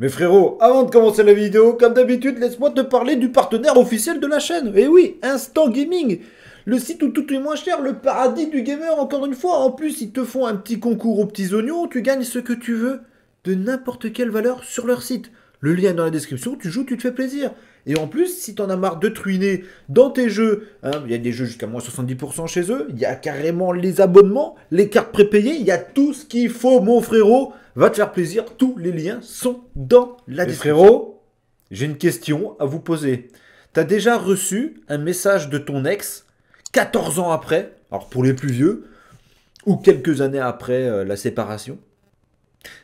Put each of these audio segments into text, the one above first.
Mais frérot, avant de commencer la vidéo, comme d'habitude, laisse-moi te parler du partenaire officiel de la chaîne. Et eh oui, Instant Gaming le site où tout est moins cher, le paradis du gamer, encore une fois. En plus, ils te font un petit concours aux petits oignons, tu gagnes ce que tu veux, de n'importe quelle valeur sur leur site. Le lien est dans la description, tu joues, tu te fais plaisir. Et en plus, si t'en as marre de truiner dans tes jeux, hein, il y a des jeux jusqu'à moins 70% chez eux, il y a carrément les abonnements, les cartes prépayées, il y a tout ce qu'il faut, mon frérot. Va te faire plaisir, tous les liens sont dans la description. Frérot, j'ai une question à vous poser. T'as déjà reçu un message de ton ex 14 ans après, alors pour les plus vieux, ou quelques années après euh, la séparation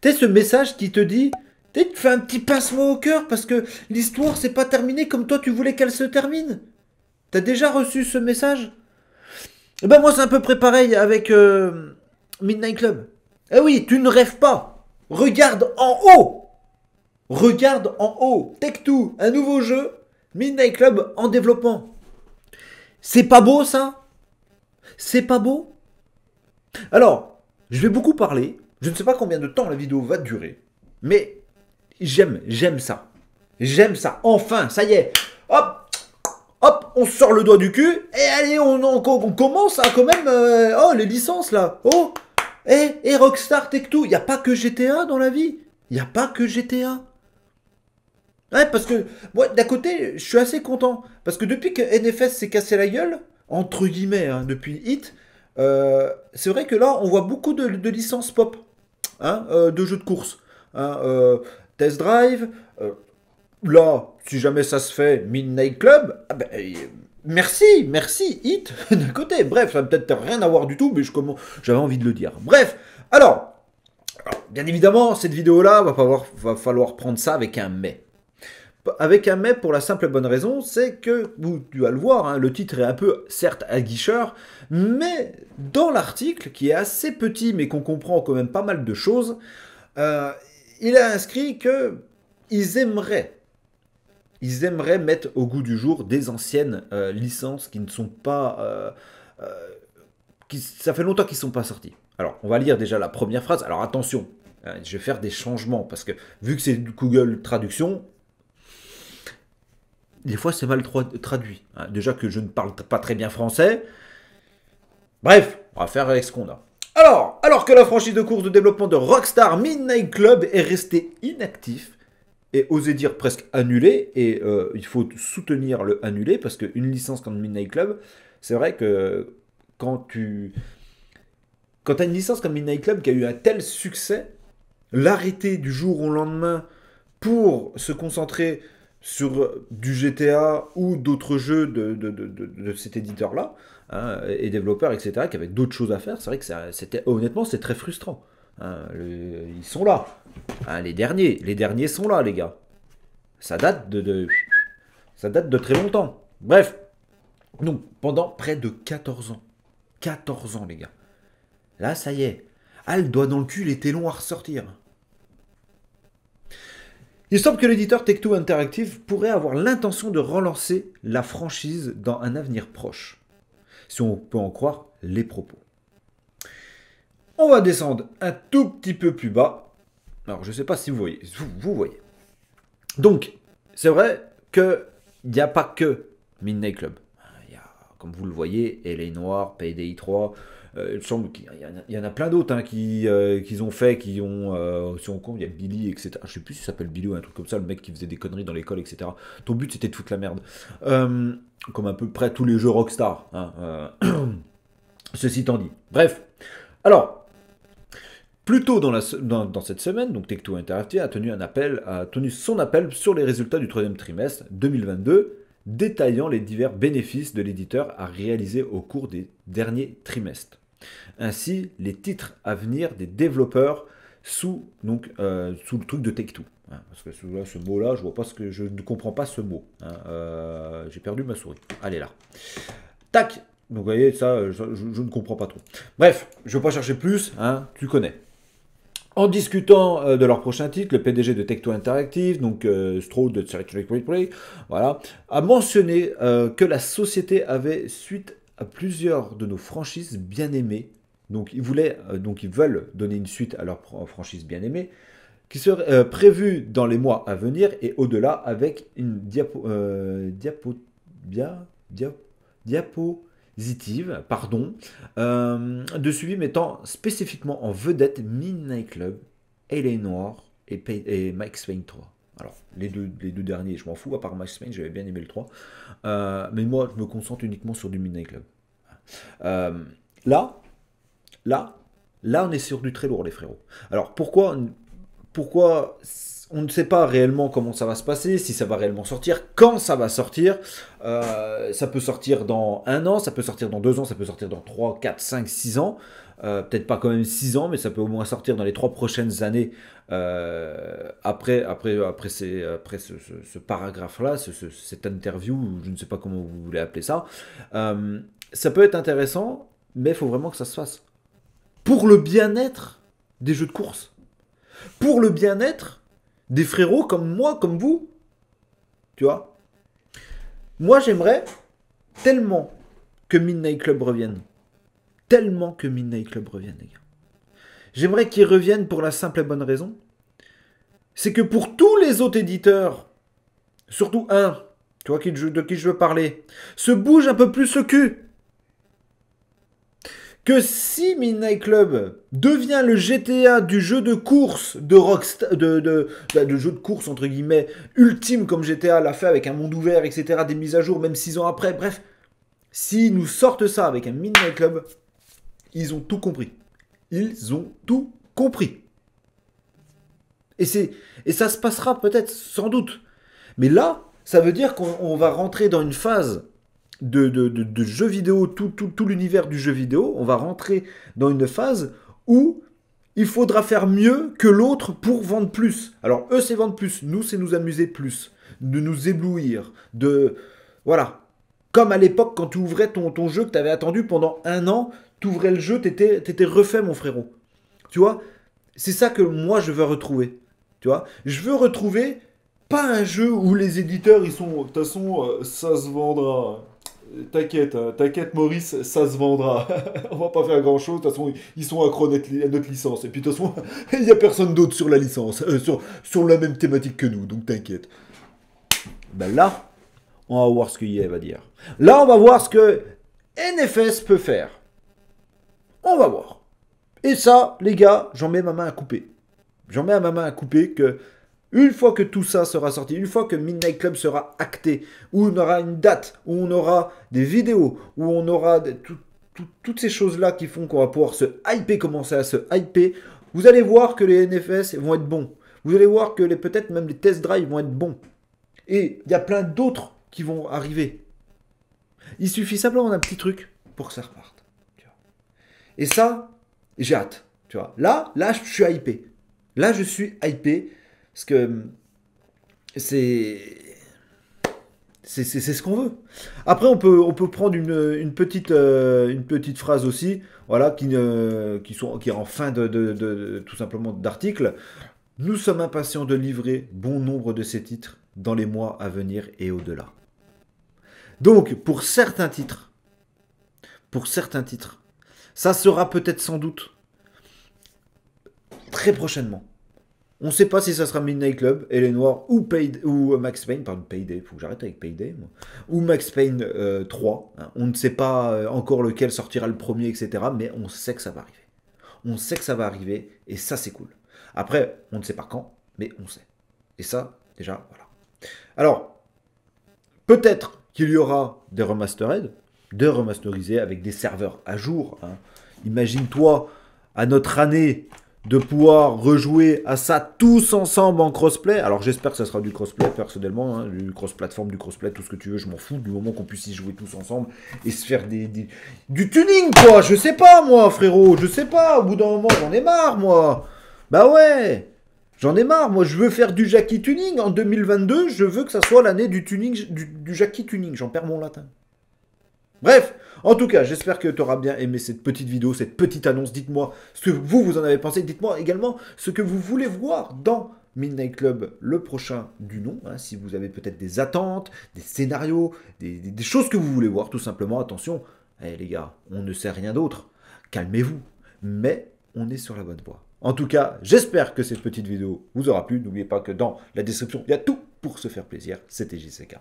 T'es ce message qui te dit tu fais un petit pincement au cœur parce que l'histoire s'est pas terminée comme toi tu voulais qu'elle se termine. T'as déjà reçu ce message Eh ben moi c'est à peu près pareil avec euh, Midnight Club. Eh oui, tu ne rêves pas. Regarde en haut. Regarde en haut. Tech 2, un nouveau jeu. Midnight Club en développement. C'est pas beau ça C'est pas beau Alors, je vais beaucoup parler. Je ne sais pas combien de temps la vidéo va durer. Mais J'aime, j'aime ça. J'aime ça. Enfin, ça y est. Hop, hop, on sort le doigt du cul et allez, on, commence à hein, quand même. Euh, oh, les licences là. Oh, et, eh, eh, Rockstar Tech 2. Il n'y a pas que GTA dans la vie. Il n'y a pas que GTA. Ouais, parce que moi, d'un côté, je suis assez content. Parce que depuis que NFS s'est cassé la gueule, entre guillemets, hein, depuis Hit, euh, c'est vrai que là, on voit beaucoup de, licences pop, hein, euh, de jeux de course. Hein, test drive. Euh, là, si jamais ça se fait, Midnight Club. Ah ben, euh, merci, merci, Hit, d'un côté. Bref, ça peut-être rien à voir du tout, mais je j'avais envie de le dire. Bref, alors, bien évidemment, cette vidéo-là, va, falloir, va falloir prendre ça avec un mais. Avec un mais pour la simple et bonne raison, c'est que, tu vas le voir, hein, le titre est un peu, certes, aguicheur, mais dans l'article, qui est assez petit, mais qu'on comprend quand même pas mal de choses, euh, il a inscrit que ils aimeraient, ils aimeraient mettre au goût du jour des anciennes euh, licences qui ne sont pas, euh, euh, qui, ça fait longtemps qu'ils ne sont pas sortis. Alors, on va lire déjà la première phrase. Alors attention, hein, je vais faire des changements parce que vu que c'est Google Traduction, des fois c'est mal traduit. Hein. Déjà que je ne parle pas très bien français. Bref, on va faire avec ce qu'on a. Alors, alors que la franchise de course de développement de Rockstar Midnight Club est restée inactive, et oser dire presque annulée, et euh, il faut soutenir le annulé, parce qu'une licence comme Midnight Club, c'est vrai que quand tu... Quand tu as une licence comme Midnight Club qui a eu un tel succès, l'arrêter du jour au lendemain pour se concentrer sur du GTA ou d'autres jeux de cet éditeur-là, Hein, et développeurs, etc., qui avaient d'autres choses à faire. C'est vrai que c'était honnêtement, c'est très frustrant. Hein. ils sont là. Hein, les derniers, les derniers sont là, les gars. Ça date de, de, ça date de très longtemps. Bref, donc pendant près de 14 ans, 14 ans, les gars. Là, ça y est. Ah, le doigt dans le cul, était long à ressortir. Il semble que l'éditeur Tech2 Interactive pourrait avoir l'intention de relancer la franchise dans un avenir proche si on peut en croire les propos. On va descendre un tout petit peu plus bas. Alors, je ne sais pas si vous voyez. Vous, voyez. Donc, c'est vrai qu'il n'y a pas que Midnight Club comme vous le voyez, LA Noir, Payday 3, euh, il semble qu'il y, en a plein d'autres hein, qui, euh, qu'ils ont fait, qui ont, si on compte, il y a Billy, etc. Je ne sais plus s'il s'appelle Billy ou un truc comme ça, le mec qui faisait des conneries dans l'école, etc. Ton but c'était de foutre la merde. Euh, comme à peu près tous les jeux Rockstar. Hein, ceci étant dit. Bref. Alors, plus tôt dans, cette semaine, donc tech Interactive a tenu, un appel, a tenu son appel sur les résultats du troisième trimestre 2022 détaillant les divers bénéfices de l'éditeur à réaliser au cours des derniers trimestres. Ainsi, les titres à venir des développeurs sous, donc, euh, sous le truc de Take-Two. Hein, parce que ce mot-là, je vois pas ce que je ne comprends pas ce mot. Hein, euh, j'ai perdu ma souris. Allez là. Tac. Donc vous voyez, ça, je, ne comprends pas trop. Bref, je ne vais pas chercher plus, hein, tu connais. En discutant euh, de leur prochain titre, le PDG de Tecto Interactive, donc euh, Stroud de voilà, a mentionné euh, que la société avait, suite à plusieurs de nos franchises bien aimées, donc ils, voulaient, donc ils veulent donner une suite à leurs franchises bien aimées, qui serait prévue dans les mois à venir et au-delà avec une diapo... diapo... diapo pardon, euh, de suivi mettant spécifiquement en vedette Midnight Club, Eleanor et, et Max Swain 3. Alors, les deux, les deux derniers, je m'en fous, à part Mike Swain, j'avais bien aimé le 3. Euh, mais moi, je me concentre uniquement sur du Midnight Club. Euh, là, là, là, on est sur du très lourd, les frérots. Alors, pourquoi, pourquoi on ne sait pas réellement comment ça va se passer, si ça va réellement sortir, quand ça va sortir. Euh, ça peut sortir dans un an, ça peut sortir dans deux ans, ça peut sortir dans trois, quatre, cinq, six ans. Euh, peut-être pas quand même six ans, mais ça peut au moins sortir dans les trois prochaines années euh, après, après, après, après ce, paragraphe-là, cette interview, je ne sais pas comment vous voulez appeler ça. ça peut être intéressant, mais il faut vraiment que ça se fasse. Pour le bien-être des jeux de course pour le bien-être des frérots comme moi, comme vous. Tu vois Moi, j'aimerais tellement que Midnight Club revienne. Tellement que Midnight Club revienne, les gars. J'aimerais qu'ils reviennent pour la simple et bonne raison. C'est que pour tous les autres éditeurs, surtout un, tu vois, de qui je veux parler, se bouge un peu plus ce cul que si Midnight Club devient le GTA du jeu de course bah, de jeu de course entre guillemets, ultime comme GTA l'a fait avec un monde ouvert, etc., des mises à jour, même six ans après, bref, s'ils nous sortent ça avec un Midnight Club, ils ont tout compris. Ils ont tout compris. Et, et ça se passera peut-être, sans doute. Mais là, ça veut dire qu'on va rentrer dans une phase de, jeux vidéo, tout, l'univers du jeu vidéo, on va rentrer dans une phase où il faudra faire mieux que l'autre pour vendre plus. Alors eux, c'est vendre plus, nous, c'est nous amuser plus, de nous éblouir, de... Voilà. Comme à l'époque, quand tu ouvrais ton, ton jeu que tu avais attendu pendant un an, tu ouvrais le jeu, t'étais, t'étais refait, mon frérot. Tu vois C'est ça que moi, je veux retrouver. Tu vois Je veux retrouver pas un jeu où les éditeurs, ils sont... De toute façon, euh, ça se vendra. T'inquiète, hein. t'inquiète Maurice, ça se vendra. on va pas faire grand chose. De toute façon, ils sont accro à notre licence. Et puis de toute façon, il n'y a personne d'autre sur la licence, euh, sur, la même thématique que nous. Donc t'inquiète. Ben là, on va voir ce que a va dire. Là, on va voir ce que NFS peut faire. On va voir. Et ça, les gars, j'en mets ma main à couper. J'en mets ma main à couper que une fois que tout ça sera sorti, une fois que Midnight Club sera acté, où on aura une date, où on aura des vidéos, où on aura toutes ces choses-là qui font qu'on va pouvoir se hyper, commencer à se hyper, vous allez voir que les NFS vont être bons. Vous allez voir que peut-être même les test drive vont être bons. Et il y a plein d'autres qui vont arriver. Il suffit simplement d'un petit truc pour que ça reparte. Et ça, j'ai hâte. Tu vois. Là, là, je suis hypé. Là, je suis hypé parce que hum, c'est. C'est ce qu'on veut. Après, on peut, on peut prendre une, petite, euh, une petite phrase aussi, voilà, qui, qui, sont, qui est en fin tout simplement d'article. Nous sommes impatients de livrer bon nombre de ces titres dans les mois à venir et au-delà. Donc, pour certains titres, pour certains titres, ça sera peut-être sans doute très prochainement. On ne sait pas si ça sera Midnight Club, et les ou, ou euh, Max Payne, pardon, Payday, faut que j'arrête avec Payday, ou Max Payne 3. Euh, hein. On ne sait pas euh, encore lequel sortira le premier, etc., mais on sait que ça va arriver. On sait que ça va arriver, et ça, c'est cool. Après, on ne sait pas quand, mais on sait. Et ça, déjà, voilà. Alors, peut-être qu'il y aura des remastered, des remasterisés avec des serveurs à jour. Hein. Imagine-toi, à notre année de pouvoir rejouer à ça tous ensemble en crossplay. Alors j'espère que ça sera du crossplay personnellement, hein, du cross-platform, du crossplay, tout ce que tu veux, je m'en fous, du moment qu'on puisse y jouer tous ensemble et se faire des, du tuning quoi, je sais pas moi frérot, je sais pas, au bout d'un moment j'en ai marre moi. Bah ouais. J'en ai marre, moi je veux faire du Jackie Tuning en 2022, je veux que ça soit l'année du tuning du, du Jackie Tuning, j'en perds mon latin. Bref, en tout cas, j'espère que tu auras bien aimé cette petite vidéo, cette petite annonce. Dites-moi ce que vous, vous en avez pensé. Dites-moi également ce que vous voulez voir dans Midnight Club, le prochain du nom. Hein, si vous avez peut-être des attentes, des scénarios, des, choses que vous voulez voir, tout simplement. Attention, eh, les gars, on ne sait rien d'autre. Calmez-vous. Mais on est sur la bonne voie. En tout cas, j'espère que cette petite vidéo vous aura plu. N'oubliez pas que dans la description, il y a tout pour se faire plaisir. C'était JCK.